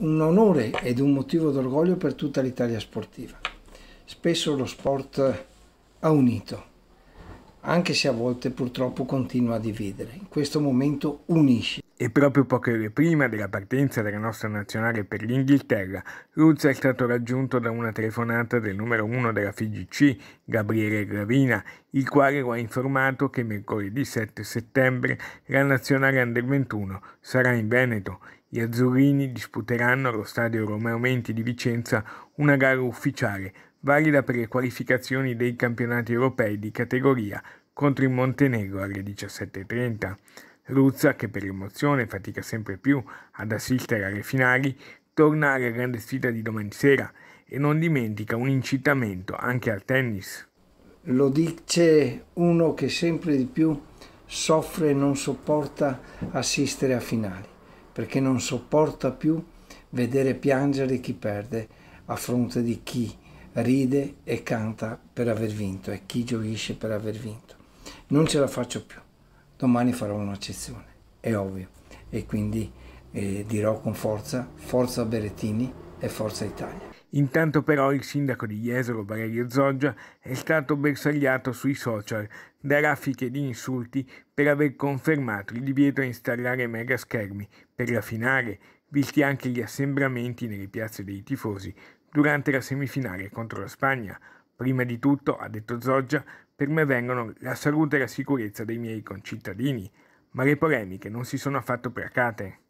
un onore ed un motivo d'orgoglio per tutta l'Italia sportiva. Spesso lo sport ha unito, anche se a volte purtroppo continua a dividere. In questo momento unisce. E proprio poche ore prima della partenza della nostra nazionale per l'Inghilterra, Luz è stato raggiunto da una telefonata del numero 1 della FIGC, Gabriele Gravina, il quale lo ha informato che mercoledì 7 settembre la nazionale Under 21 sarà in Veneto gli azzurrini disputeranno allo stadio Romeo Menti di Vicenza una gara ufficiale, valida per le qualificazioni dei campionati europei di categoria contro il Montenegro alle 17.30. Ruzza, che per emozione fatica sempre più ad assistere alle finali, torna alla grande sfida di domani sera e non dimentica un incitamento anche al tennis. Lo dice uno che sempre di più soffre e non sopporta assistere a finali perché non sopporta più vedere piangere chi perde a fronte di chi ride e canta per aver vinto e chi gioisce per aver vinto. Non ce la faccio più, domani farò un'eccezione, è ovvio, e quindi eh, dirò con forza, forza Berettini, e Forza Italia. Intanto però il sindaco di Jesolo, Valerio Zoggia, è stato bersagliato sui social da raffiche di insulti per aver confermato il divieto a installare megaschermi per la finale, visti anche gli assembramenti nelle piazze dei tifosi durante la semifinale contro la Spagna. Prima di tutto, ha detto Zoggia, per me vengono la salute e la sicurezza dei miei concittadini, ma le polemiche non si sono affatto placate.